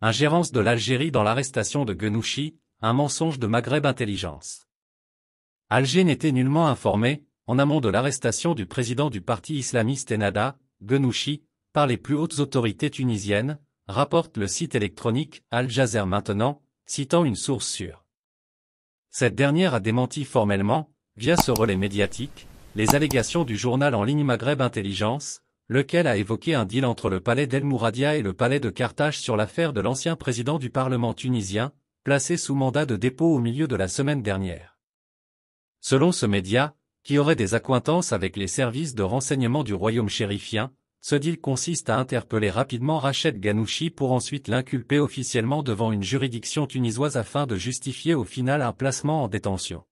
Ingérence de l'Algérie dans l'arrestation de Genouchi, un mensonge de Maghreb Intelligence. Alger n'était nullement informé, en amont de l'arrestation du président du parti islamiste Enada, Genouchi, par les plus hautes autorités tunisiennes, rapporte le site électronique Al Jazeera maintenant, citant une source sûre. Cette dernière a démenti formellement, via ce relais médiatique, les allégations du journal en ligne Maghreb Intelligence, lequel a évoqué un deal entre le palais d'El Mouradia et le palais de Carthage sur l'affaire de l'ancien président du Parlement tunisien, placé sous mandat de dépôt au milieu de la semaine dernière. Selon ce média, qui aurait des accointances avec les services de renseignement du royaume chérifien, ce deal consiste à interpeller rapidement Rachid Ganouchi pour ensuite l'inculper officiellement devant une juridiction tunisoise afin de justifier au final un placement en détention.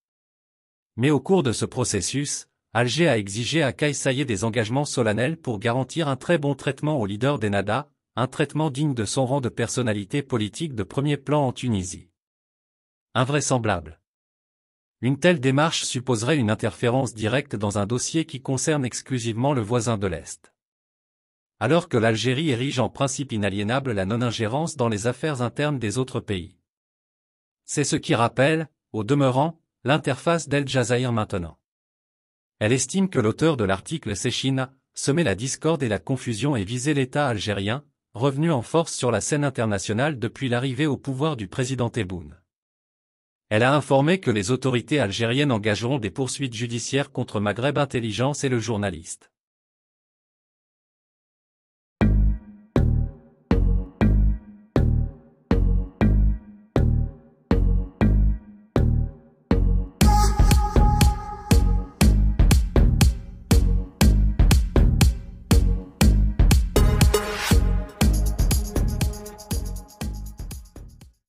Mais au cours de ce processus, Alger a exigé à Kaïsaye des engagements solennels pour garantir un très bon traitement au leader des Nada, un traitement digne de son rang de personnalité politique de premier plan en Tunisie. Invraisemblable. Une telle démarche supposerait une interférence directe dans un dossier qui concerne exclusivement le voisin de l'Est. Alors que l'Algérie érige en principe inaliénable la non-ingérence dans les affaires internes des autres pays. C'est ce qui rappelle, au demeurant, l'interface d'El Jazair maintenant. Elle estime que l'auteur de l'article séchina semait la discorde et la confusion et visait l'État algérien, revenu en force sur la scène internationale depuis l'arrivée au pouvoir du président Tebboune. Elle a informé que les autorités algériennes engageront des poursuites judiciaires contre Maghreb Intelligence et le journaliste.